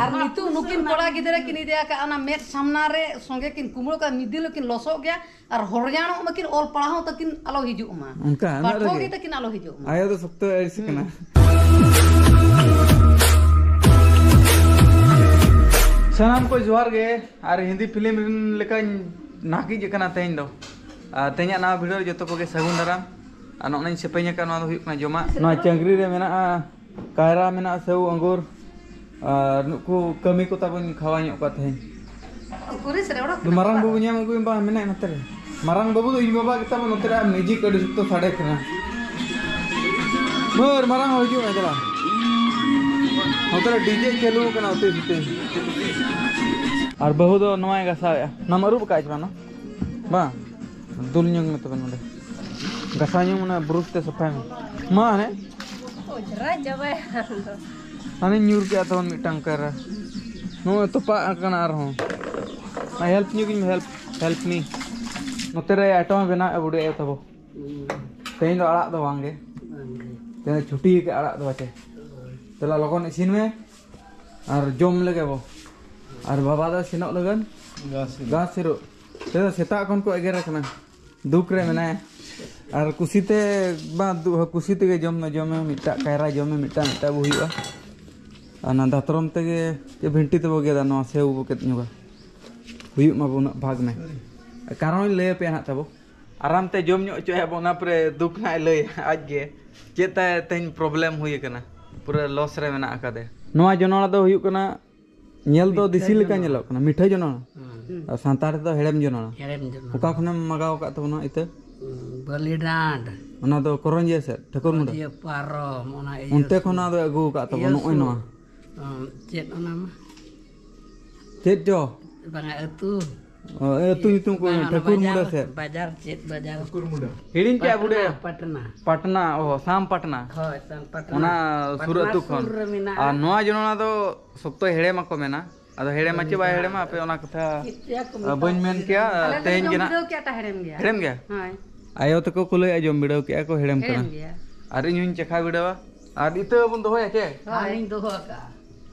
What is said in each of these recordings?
আর নিতু নুকিন কোড়া गिदरा किन इदिया का अना मेट सामना रे संगे किन कुमड़ो का निदिल किन लसो गया और हरजाण में किन ऑल पढ़ा हो तकिन आलो हिजु मा उनका पढ़ो गे तकिन आलो हिजु मा आया तो सक्त ऐसे कना सनाम को जोहार गे और हिंदी फिल्म लेका नाकी जकना तेन दो तेन ना वीडियो जतो को के सगुन दराम और नोना सेपेኛ का नोना हुई ना जोमा ना चंगरी रे मेना कायरा मेना सेव अंगूर ᱟᱨ ᱱᱩᱠᱩ ᱠᱟᱹᱢᱤ ᱠᱚ ᱛᱟᱵᱚᱱ ᱠᱷᱟᱣᱟ ᱧᱚᱜ ᱠᱚ ᱛᱟᱦᱮᱸᱧ ᱯᱩᱨᱤᱥ ᱨᱮ ᱚᱲᱟᱜ ᱢᱟᱨᱟᱝ ᱵᱟᱹᱵᱩ ᱧᱟᱢ ᱟᱹᱜᱩᱭᱮᱢ ᱵᱟᱝ ᱢᱮᱱᱟᱭ ᱱᱚᱛᱮ ᱨᱮ ᱢᱟᱨᱟᱝ ᱵᱟᱹᱵᱩ ᱫᱚ ᱤᱧ ᱵᱟᱵᱟ ᱜᱮᱛᱟ ᱵᱚᱱ ᱱᱚᱛᱮ ᱨᱮ ᱢᱮᱡᱤᱠ ᱟᱹᱰᱤ ᱥᱚᱠᱛᱚ ᱥᱟᱰᱮ ᱠᱟᱱᱟ ᱢᱟᱹᱨ ᱢᱟᱨᱟᱝ ᱦᱚᱸ ᱦᱤᱡᱩᱜ ᱢᱮ ᱫᱮᱞᱟ ᱱᱚᱛᱮ ᱨᱮ ᱰᱤᱡᱮ ᱪᱟᱹᱞᱩ ᱠᱟᱱᱟ ᱚᱛᱮ ᱥᱩᱛᱮ ᱟᱨ ᱵᱟᱹᱦᱩ ᱫᱚ ᱱᱚᱣᱟᱭ ᱜᱟᱥᱟᱣᱮᱜᱼᱟ ᱱᱟᱢ ᱟᱹᱨᱩᱵ ᱠᱟᱜᱼᱟ ᱪᱮ ᱵᱟᱝ ᱵᱟᱝ ᱫᱩᱞ ᱧᱚᱜ ᱢᱮ ᱛᱚᱵᱮ ᱱᱚᱰᱮ ᱜᱟᱥᱟᱣ ᱧᱚᱜ ᱢᱮ ᱵᱨᱩᱥ ᱛᱮ ᱥᱟᱯᱷᱟᱭ ᱢᱮ ᱢᱟ ᱦᱟᱱᱮ ᱚᱡᱽᱨᱟ ᱡᱟᱵᱟᱭ ᱟᱢ ᱫᱚ हमें हाँ, न्यूर के आता हूँ मिट्टा कर नो तो पाकना रहो मैं हेल्प न्यू की हेल्प हेल्प मी नोते रे ऑटो में बना बुढ़े आयो तबो तेज आड़ा तो वांगे तेज छुट्टी के आड़ा तो बचे चला लगन इसीन में और जोम लगे वो और बाबा दा सिनो लगन गास सिरो तेज सेता कौन को एगे रखना दुख रे मना और कुशीते बा कुशीते के जोम ना जोम में मिटा कायरा जोम में मिटा मिटा बुहिया दातरम तक ᱛᱮᱜᱮ ᱵᱷᱤᱱᱴᱤ ᱛᱮᱵᱚ ᱜᱮᱫᱟ ᱱᱚᱣᱟ ᱥᱮᱣ ᱵᱚ ᱜᱮᱫ ᱧᱚᱜᱟ ᱦᱩᱭᱩᱜ ᱢᱟᱵᱚ ᱩᱱᱟᱹᱜ आराम से जम चो दुख ना लै आज के चेता तेज प्रॉब्लम होना पूरा लॉस रे मेना अकादे नोआ जनोड़ा दो हुकना नेल मिठाई हेड़म जनोड़ा हेड़म मगाव का तबना बलिडांड ओना दो कोरंजे मुंडा उनते का ᱪᱮᱫ ᱚᱱᱟ ᱢᱟ ᱪᱮᱫ ᱪᱚ ᱵᱟᱝᱟ ᱟᱹᱛᱩ ᱟᱹᱛᱩ ᱧᱩᱛᱩᱢ ᱠᱚ ᱴᱷᱟᱹᱠᱩᱨ ᱢᱩᱰᱟ ᱥᱮ ᱵᱟᱡᱟᱨ ᱪᱮᱫ ᱵᱟᱡᱟᱨ ᱴᱷᱟᱹᱠᱩᱨ ᱢᱩᱰᱟ ᱦᱤᱲᱤᱧ ᱠᱮᱜᱼᱟ ᱵᱩᱰᱮ ᱯᱟᱴᱱᱟ ᱯᱟᱴᱱᱟ ᱚ ᱥᱟᱢ ᱯᱟᱴᱱᱟ ᱦᱳᱭ ᱥᱟᱢ ᱯᱟᱴᱱᱟ ᱚᱱᱟ ᱥᱩᱨ ᱟᱹᱛᱩ ᱠᱷᱚᱱ ᱟᱨ ᱱᱚᱣᱟ ᱡᱚᱱ ᱚᱱᱟ ᱫᱚ ᱥᱚᱠᱛᱚ ᱦᱮᱲᱮᱢᱟ ᱠᱚ ᱢᱮᱱᱟ ᱟᱫᱚ ᱦᱮᱲᱮᱢᱟ ᱪᱮ ᱵᱟᱭ ᱦᱮᱲᱮᱢᱟ ᱟᱯᱮ ᱚᱱᱟ ᱠᱟᱛᱷᱟ ᱵᱟᱹᱧ ᱢᱮᱱ ᱠᱮᱭᱟ ᱛᱮᱦᱮᱧ ᱜᱮ ᱱᱟᱜ ᱦᱮᱲᱮᱢ ᱜᱮᱭᱟ ᱦᱳᱭ ᱟᱭᱳ ᱛᱟᱠᱚ ᱠᱚ ᱞᱟᱹᱭᱟ ᱡᱚᱢ ᱵᱤᱰᱟᱹᱣ ᱠᱮᱜᱼᱟ ᱠᱚ ᱦᱮᱲᱮᱢ ᱠᱟᱱᱟ ᱟᱨ ᱤᱧ ᱦᱚᱧ ᱪᱮᱠᱷᱟ ᱵᱤᱰᱟᱹᱣᱟ ᱟᱨ ᱤᱛᱟᱹ ᱵᱚᱱ ᱫᱚᱦᱚᱭᱟ ᱪᱮ ᱦᱳᱭ ᱤᱧ ᱫᱚᱦᱚ ᱠᱟᱜᱼᱟ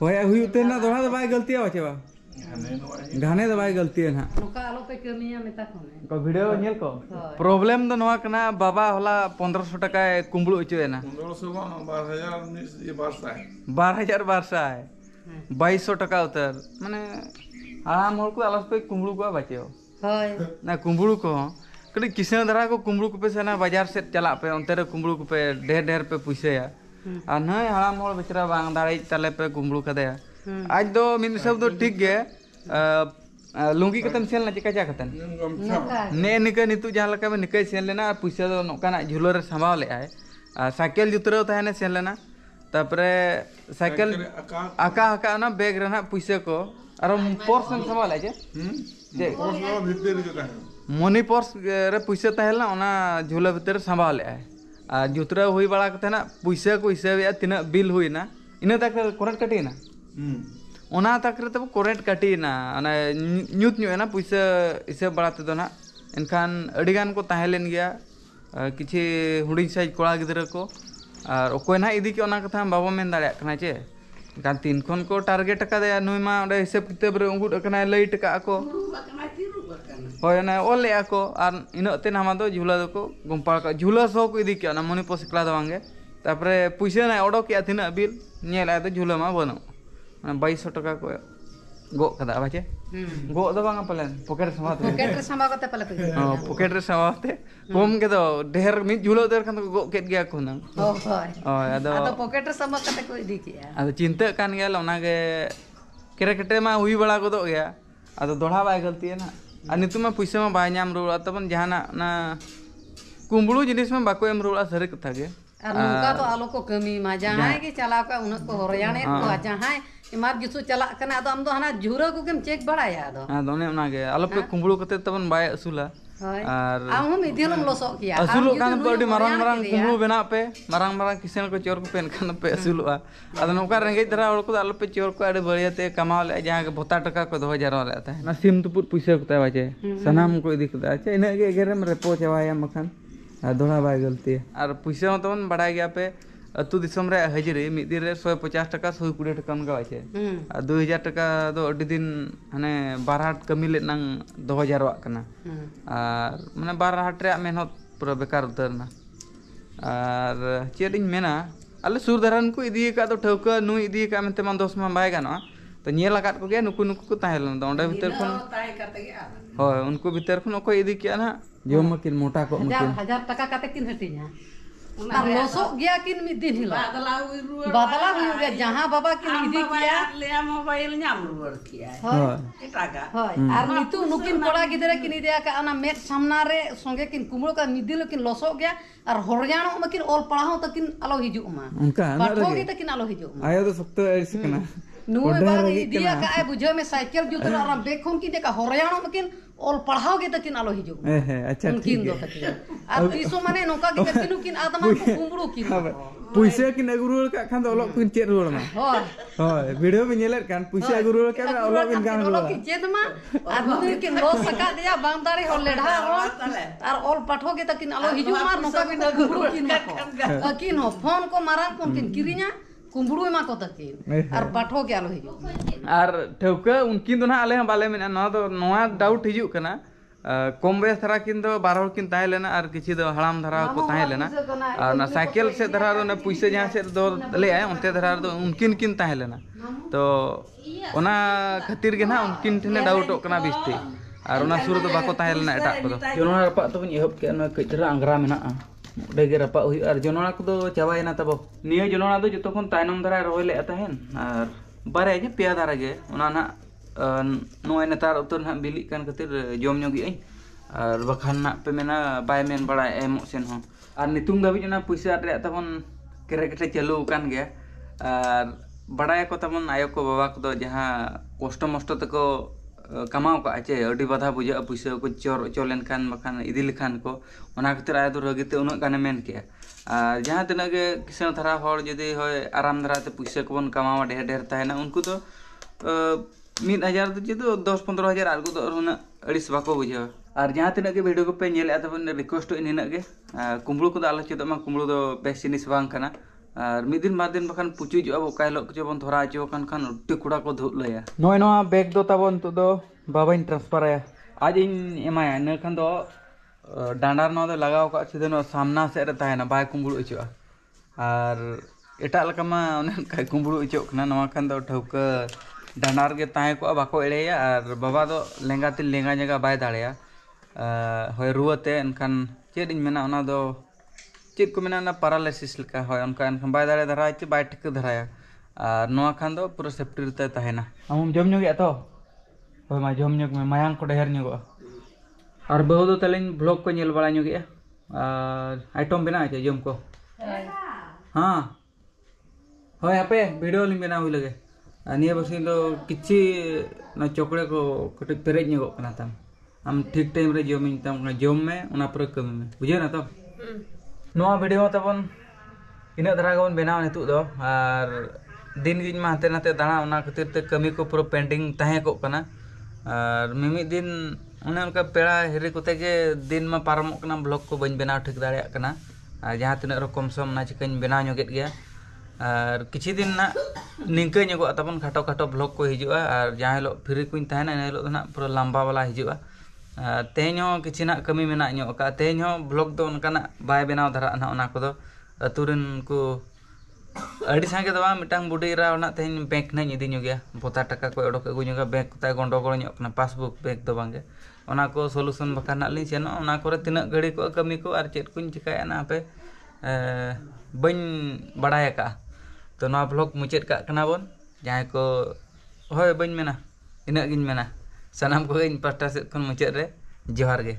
ᱦᱳᱭ ᱦᱩᱭᱩᱜ ᱛᱮ ᱱᱟ ᱫᱚᱲᱦᱟ ᱫᱚ ᱵᱟᱭ ᱜᱟᱹᱞᱛᱤᱭᱟ ᱵᱟᱪᱮ ᱵᱟ ᱜᱷᱟᱱᱮ ᱫᱚ ᱵᱟᱭ ᱜᱟᱹᱞᱛᱤᱭᱟ ᱱᱟ ᱱᱚᱠᱟ ᱟᱞᱚ ᱯᱮ ᱠᱟᱹᱢᱤᱭᱟ ᱢᱮᱛᱟ ᱠᱚᱢᱮ ᱠᱚ ᱵᱷᱤᱰᱤᱭᱳ ᱧᱮᱞ ᱠᱚ ᱯᱨᱚᱵᱞᱮᱢ ᱫᱚ ᱱᱚᱣᱟ ᱠᱟᱱᱟ ᱵᱟᱵᱟ ᱦᱚᱞᱟ 1500 ᱴᱟᱠᱟᱭ ᱠᱩᱢᱵᱲᱩ ᱦᱚᱪᱚᱭᱮᱱᱟ 1500 ᱵᱟᱝ 2200 2200 2200 টাকা উতার মানে আরাম হল কো আলাস পে কুমড়ু কো বাচেও হয় না কুমড়ু কো कड़ी किसान धारा को कुमड़ू को पे सेना बाजार से चला पे अंतर कुमड़ू को पे ढेर ढेर पे पूछे या नई हड़म ᱦᱟᱲᱟᱢ ᱦᱚᱲ ᱵᱮᱪᱟᱨᱟ ᱵᱟᱝ ᱫᱟᱲᱮᱭ ᱛᱟᱞᱮ ᱯᱮ ᱠᱩᱢᱵᱲᱩ ᱠᱟᱫᱮᱭᱟ ᱟᱡ ᱫᱚ ᱢᱤᱫ ᱥᱚᱵ लुंगी कतम सेल ना चिका जा ने निका नितु जहां लका में निका सेल लेना पैसा दो तो नोकाना झूलो रे ले आए साइकिल जुतरो तहने सेल लेना तपरे साइकिल आका आका ना बैग पैसा को और पर्स संभाव ले जे हम्म? पर्स भीतर मनी पर्स रे पैसा तहलना तो ओना झूला भीतर संभाव ले आए जुतरा हुई बड़ा को ना पैसे को तना बिल होना इन इना तक तो करंट कटेना ओना हम्म। तक तो तब करंट कटेना ना न्यूत ना पैसे हिसाब बड़ा तो, तो ना एनखान अड़ी गान को ताहे लेन गया किछि हुडी साइज कोड़ा गिदर को और ना इदी के ओना कथा बाबो मेन दाड़े कना तीन खन को टारगेट का दया नुमा हिसाब कितब रे उंगुट कना को होना को और इनते हमारा झूला दो गम्पा का झूला सो को इदी किया मणिपुर सिकला दवांगे तपर पैसे ना उडोक तना बिल नल तो झूला मा बनू बैस टका को गोद कदा गोद बांगा कम के ढेर मित देर खान गए गया को ना चिंता कान मा हुई बड़ा को तो गया गलती है ना an itu mah bisa mah banyak merul ataupun jahana na kumbulu jenis mah baku yang asari ketag ya. Nungka tuh ah. alu ko kami majang hai ki chala ko unat ko horiyan ko ah. ajang hai imar kana to hana jura ko kem ya done kumbulu kate bay ᱟᱨ ᱟᱢ ᱦᱚᱸ ᱤᱫᱤ ᱦᱚᱸᱢ ᱞᱚᱥᱚᱜ ᱜᱮᱭᱟ ᱟᱹᱥᱩᱞᱚᱜ ᱠᱷᱟᱱ ᱯᱮ ᱟᱹᱰᱤ ᱢᱟᱨᱟᱝ ᱢᱟᱨᱟᱝ ᱠᱩᱢᱲᱩ ᱵᱮᱱᱟᱜ ᱯᱮ ᱢᱟᱨᱟᱝ ᱢᱟᱨᱟᱝ ᱠᱤᱥᱟᱹᱬ ᱠᱚ ᱪᱚᱨ ᱠᱚᱯᱮ ᱮᱱᱠᱷᱟᱱ ᱯᱮ ᱟᱹᱥᱩᱞᱚᱜᱼᱟ ᱟᱫᱚ ᱱᱚᱝᱠᱟ ᱨᱮᱸᱜᱮᱡ ᱫᱷᱟᱨᱟ ᱦᱚᱲ ᱠᱚᱫᱚ ᱟᱞᱚᱯᱮ ᱪᱚᱨ ᱠᱚᱣᱟ ᱟᱹᱰᱤ ᱵᱟᱹᱲᱤᱭᱟᱹᱛᱮ ᱠᱟᱢᱟᱣ ᱞᱮᱜᱼᱟ ᱡᱟᱦᱟᱸ ᱜᱮ ᱵᱷᱚᱛᱟ ᱴᱟᱠᱟ ᱠᱚ ᱫᱚᱦᱚ ᱡᱟᱨᱣᱟ ᱞᱮᱜᱼᱟ ᱛᱟᱦᱮᱸ ᱚᱱᱟ ᱥᱤᱢ ᱛᱩᱯᱩᱫ ᱯᱩᱭᱥᱟᱹ ᱠᱚ ᱛᱟᱭ ᱵᱟᱪᱮ ᱥᱟᱱᱟᱢ ᱠᱚ ᱤᱫᱤ ᱠᱮᱫᱟ ᱟᱪᱪᱷᱟ ᱤᱱᱟᱹᱜ ᱜᱮ ᱮᱜᱮᱨᱮᱢ ᱨᱮᱯᱚ ᱪᱟᱵᱟᱭᱟ ᱵᱟᱠᱷᱟᱱ ᱟᱨ ᱫᱚᱦᱲᱟ ᱵᱟᱭ ᱜᱟᱹᱞᱛᱤᱭᱟ ᱟᱨ ᱯᱩᱭᱥᱟᱹ ᱦᱚᱸ ᱛᱚᱵᱚᱱ ᱵᱟᱲᱟᱭ ᱜᱮᱭᱟ ᱯᱮ ᱟᱹᱛᱩ ᱫᱤᱥᱚᱢ ᱨᱮᱭᱟᱜ ᱦᱟᱹᱡᱨᱤ ᱢᱤᱫ ᱫᱤᱱ ᱨᱮ ᱥᱚᱭ ᱯᱚᱪᱟᱥ ᱴᱟᱠᱟ ᱥᱚᱭ ᱠᱩᱲᱤ ᱴᱟᱠᱟ ᱚᱱᱠᱟ ᱵᱟᱭ ᱪᱮ ᱟᱨ ᱫᱩ ᱦᱟᱡᱟᱨ ᱴᱟᱠᱟ ᱫᱚ ᱟᱹᱰᱤ ᱫᱤᱱ ᱦᱟᱱᱮ ᱵᱟᱨ ᱦᱟᱴ ᱠᱟᱹᱢᱤ ᱞᱮᱫ ᱱᱟᱝ ᱫᱚᱦᱚ ᱡᱟᱨᱣᱟᱜ ᱠᱟᱱᱟ ᱟᱨ ᱢᱟᱱᱮ ᱵᱟᱨ ᱦᱟᱴ ᱨᱮᱭᱟᱜ ᱢᱮᱦᱱᱚᱛ ᱯᱩᱨᱟᱹ ᱵᱮᱠᱟᱨ ᱩᱛᱟᱹᱨᱱᱟ ᱟᱨ ᱪᱮᱫ ᱤᱧ ᱢᱮᱱᱟ ᱟᱞᱮ ᱥᱩᱨ ᱫᱷᱟᱨᱟᱱ ᱠᱚ ᱤᱫᱤ ᱟᱠᱟᱫ ᱫᱚ ᱴᱷᱟᱹᱣᱠᱟᱹ ᱱᱩᱭ ᱤᱫᱤ ᱟᱠᱟᱫ ᱢᱮᱱᱛᱮ ᱢᱟ ᱫᱚᱥ ᱢᱟ ᱵᱟᱭ ᱜᱟᱱᱚᱜᱼᱟ तो नेल आकात को गया नुकु नुकु को ताहे लन दोंडा भीतर खन होय उनको भीतर खन ओको इदी किया ना जो मकिन मोटा को मकिन 1000 टका काते किन हटिया তম লস গিয়া কিন মিদিন হলা বদলা হই রুয়া বদলা হই গিয়া যাহা বাবা কি নিদি গিয়া আর লেয়া মোবাইল নামুড়কিয়া হে টাগা হয় আর নিতু নুকিন পোড়া গিদরে কি নিদে আ কা না মেছ সামনা রে সঙে কিন কুমড় কা নিদি লকিন লস গিয়া আর হর জানো মকিন অল পড়াও তকিন আলো হিজুমা পাড় থো গিতকিন আলো হিজুমা আইয়া তো সফট এসি কেনা ᱱᱩ ৱাৰি দিয়া কা আই বুজমে সাইকেল জুতো আৰু বেখং কি দেখা হৰায়ানো মকিন অল পঢ়াৱ গে তকিন আলো হিজু হে হে আচ্ছা তকিন আৰু পিছো মানে নকা কি তকিন নকিন আদমাকো গুমড়ু কি পইছে কি নে গুরুৰ কাখন্দ অলক কি চেৰল মান হ হ ভিডিও মই নিলে কান পুছিয়ে গুরুৰ কাৰ অলক ইন গামল মান আৰু লস কা দিয়া ভাঙদৰি হ লড়া আৰু অল পাঠো গে তকিন আলো হিজু আৰু নকা বে গৰু কি নকা বকিন হ ফোন কো মৰাম কোন তকিন কিৰি না कुंबड़ू को पाठो के आलो हिजु ठौका उनकिन तो ना आले हम बाले मेना नोआ तो डाउट हिजु कना कम बयस धारा किन दो बार तो किन ताहे लेना और किछि दो हड़ाम धारा को ताहे लेना और ना साइकिल से धरा दो पैसे जहां से दो ले आए उनते उनकिन किन लेना तो ओना खातिर के ना उनकिन ठने डाउट कना बिस्ती और ओना सुर बाको लेना एटा को दो जोना रपा तो बन इहब के ना अंगरा मेना ડેગરપા હુયાર જનણાક તો ચાવાય ના તબો નિય જનણા દો જોતોખો તાણમ ધરાય રોય લે આ તાહેન આર બારે આજે પિયાદારેગે ઉનાના નોય નેતાર ઉતર ન બિલી કન ખતિર જોમ નગી આય આર બખાન ના પે મેના બાયમેન બડા એમસન હો આર નીતુંગ દવિના પૈસા આત રે તાબો કેરે કટે ચલુ ઓકન ગે આર બડાયા કો તમન આયો કો બવાક દો જહા કોસ્ટમ મસ્તો તકો कमाव का चे बाधा बुझे पैसा को चर चलन खान को खातर आया उन्न मन के जहाँ तना किसान धारा हर जी आराम दाते पैसा को कमाव ढेर ढेर तेहन उनको तो हजार चे तो दस पंद्रह हजार आगे तो अड़ी बाको बुझे और जहाँ तना भिडियो को पे रिक्वेस्ट इन हिना कुमड़ू को आलो चेतमा कुमड़ू तो बेस जिन बांकना ᱟᱨ ᱢᱤᱫ ᱫᱤᱱ ᱵᱟᱨ ᱫᱤᱱ ᱵᱟᱠᱷᱟᱱ ᱯᱩᱪᱩᱡᱚᱜᱼᱟ ᱚᱠᱟ ᱦᱤᱞᱳᱜ ᱪᱚ ᱵᱚᱱ ᱫᱷᱚᱨᱟᱣ ᱦᱚᱪᱚ ᱠᱟᱱ ᱠᱷᱟᱱ ᱟᱹᱰᱤ ᱠᱚᱲᱟ ᱠᱚ ᱫᱷᱩᱜ ᱞᱟᱹᱭᱟ ᱱᱚᱜᱼᱚᱭ ᱱᱚᱣᱟ ᱵᱮᱜᱽ ᱫᱚ ᱛᱟᱵᱚᱱ ᱱᱤᱛᱚᱜ ᱫᱚ ᱵᱟᱵᱟᱧ ᱴᱨᱟᱱᱥᱯᱷᱟᱨᱟᱭᱟ ᱟᱡ ᱤᱧ ᱮᱢᱟᱭᱟ ᱤᱱᱟᱹ ᱠᱷᱟᱱ ᱫᱚ ᱰᱟᱸᱰᱟ ᱱᱚᱣᱟ ᱫᱚ ᱞᱟᱜᱟᱣ ᱠᱟᱜ ᱥᱤᱫᱷᱟᱹ ᱱᱚᱣᱟ ᱥᱟᱢᱱᱟ ᱥᱮᱫ ᱨᱮ ᱛᱟᱦᱮᱱᱟ ᱵᱟᱭ ᱠᱩᱢᱵᱽᱲᱩ ᱦᱚᱪᱚᱜᱼᱟ ᱟᱨ ᱮᱴᱟᱜ ᱞᱮᱠᱟ ᱢᱟ ᱚᱱᱮ ᱚᱱᱠᱟ ᱠᱩᱢᱵᱽᱲᱩ ᱦᱚᱪᱚᱜ ᱠᱟᱱᱟ ᱱᱚᱣᱟ ᱠᱷᱟᱱ ᱫᱚ ᱴᱷᱟᱹᱣᱠᱟᱹ ᱰᱟᱸᱰᱟ ᱨᱮᱜᱮ ᱛᱟᱦᱮᱸ ᱠᱚᱜᱼᱟ ᱵᱟᱠᱚ ᱮᱲᱮᱭᱟ ᱟᱨ ᱵᱟᱵᱟ ᱫᱚ ᱞᱮᱸᱜᱟ ᱛᱤ ᱞᱮᱸᱜᱟ ᱡᱟᱭᱜᱟ ᱵᱟᱭ ᱫᱟᱲᱮᱭᱟᱜᱼᱟ ᱦᱳᱭ ᱨᱩᱣᱟᱹᱛᱮ ᱮᱱᱠᱷᱟᱱ ᱪᱮᱫ ᱤᱧ ᱢᱮᱱᱟ ᱚᱱᱟ ᱫᱚ चेक को मेना पारालसिस बै दारा चे बै ठीक और ना खान पूरा सेफ्टी रे तेना आम जम तो हम जमे नुग में मांग को ढेर नुगे और बहुत तेलिंग ब्लग को नल बड़ा नुगे और आइटम बना चे जम को हाँ हाँ हापे भिडियो लिंग बना लगे नहीं तो किसी चकड़े को कटे पेरेज नगोना आम ठीक टाइम जमीन जम में पूरा कमी में बुझेना तो ᱱᱚᱣᱟ ᱵᱷᱤᱰᱤᱭᱳ ᱛᱟᱵᱚᱱ इन ᱫᱷᱟᱨᱟ ᱜᱮᱵᱚᱱ ᱵᱮᱱᱟᱣᱟ ᱱᱤᱛᱚᱜ दिन गिज मा हाते नाते दाणा खातिर ते कमी को पूरा पेंटिंग तहे और मिमिद दिन उन्हें उनका पेड़ा हेरी कोते दिन में पारम कना को बी बनाव ठीक दाड़े कना जहां रकम सम चिका चिकन बनाव नोगेत और किछि दिन ना निंका नोगो खाटो खाटो ब्लॉग को हिजुआ और जहाँ हेलो फ्री को इन हेलो पूरा लम्बा वाला हिजुआ tenyo kichina kami mena nyo ka tenyo blok don kana bae benao dara na ona kodo turin ku adi sange do ba mitang budi ra ona tenyo bank na ge bota taka ko odok ko nyoga bank ta gondo gondo nyo pasbook passbook bank do bang ge ona ko solution ba kana lin sen ona ko re tinak gadi ko kami ko ar chet kun chika pe bain badaya ka to na blok mu chet ka kana bon jae ko hoy bain mena ina gin mena ᱥᱟᱱᱟᱢ ᱠᱚᱜᱮ ᱤᱧ ᱯᱟᱦᱴᱟ ᱥᱮᱫ ᱠᱷᱚᱱ ᱢᱩᱪᱟᱹᱫ ᱨᱮ ᱡᱚᱦᱟᱨ ᱜᱮ